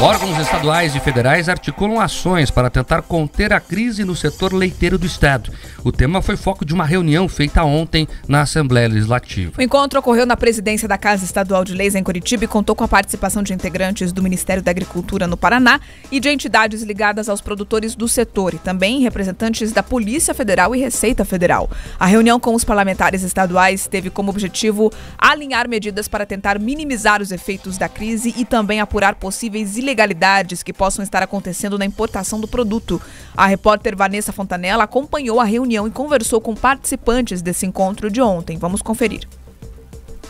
Órgãos estaduais e federais articulam ações para tentar conter a crise no setor leiteiro do estado. O tema foi foco de uma reunião feita ontem na Assembleia Legislativa. O encontro ocorreu na presidência da Casa Estadual de Leis em Curitiba e contou com a participação de integrantes do Ministério da Agricultura no Paraná e de entidades ligadas aos produtores do setor e também representantes da Polícia Federal e Receita Federal. A reunião com os parlamentares estaduais teve como objetivo alinhar medidas para tentar minimizar os efeitos da crise e também apurar possíveis ilegalidades ilegalidades que possam estar acontecendo na importação do produto. A repórter Vanessa Fontanella acompanhou a reunião e conversou com participantes desse encontro de ontem. Vamos conferir.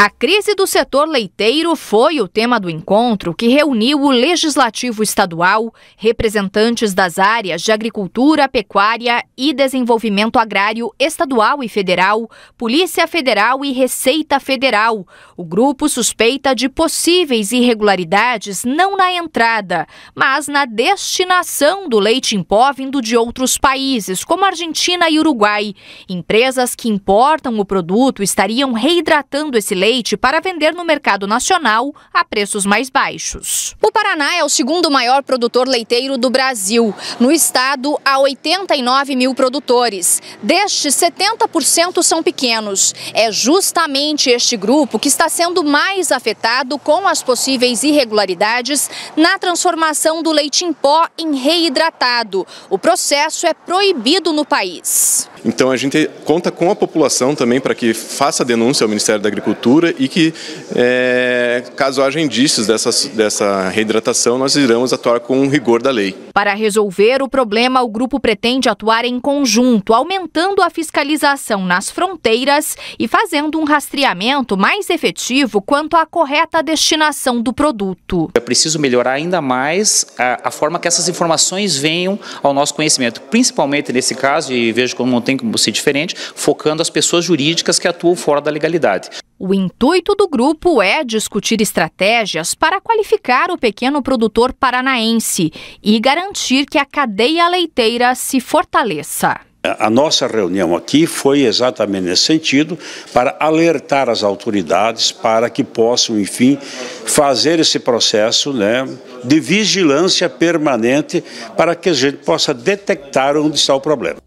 A crise do setor leiteiro foi o tema do encontro que reuniu o Legislativo Estadual, representantes das áreas de Agricultura, Pecuária e Desenvolvimento Agrário Estadual e Federal, Polícia Federal e Receita Federal. O grupo suspeita de possíveis irregularidades não na entrada, mas na destinação do leite em pó vindo de outros países, como Argentina e Uruguai. Empresas que importam o produto estariam reidratando esse leite leite para vender no mercado nacional a preços mais baixos. O Paraná é o segundo maior produtor leiteiro do Brasil. No estado, há 89 mil produtores. Destes, 70% são pequenos. É justamente este grupo que está sendo mais afetado com as possíveis irregularidades na transformação do leite em pó em reidratado. O processo é proibido no país. Então a gente conta com a população também para que faça denúncia ao Ministério da Agricultura e que, é, caso haja indícios dessa dessa reidratação, nós iremos atuar com rigor da lei. Para resolver o problema, o grupo pretende atuar em conjunto, aumentando a fiscalização nas fronteiras e fazendo um rastreamento mais efetivo quanto à correta destinação do produto. É preciso melhorar ainda mais a, a forma que essas informações venham ao nosso conhecimento, principalmente nesse caso, e vejo como tem como ser diferente, focando as pessoas jurídicas que atuam fora da legalidade. O intuito do grupo é discutir estratégias para qualificar o pequeno produtor paranaense e garantir que a cadeia leiteira se fortaleça. A nossa reunião aqui foi exatamente nesse sentido, para alertar as autoridades para que possam, enfim, fazer esse processo né, de vigilância permanente para que a gente possa detectar onde está o problema.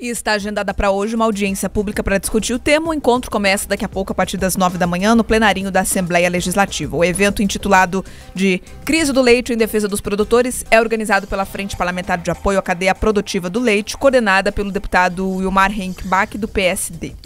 E está agendada para hoje uma audiência pública para discutir o tema. O encontro começa daqui a pouco, a partir das nove da manhã, no plenarinho da Assembleia Legislativa. O evento, intitulado de Crise do Leite em Defesa dos Produtores, é organizado pela Frente Parlamentar de Apoio à Cadeia Produtiva do Leite, coordenada pelo deputado Wilmar Henk Bach, do PSD.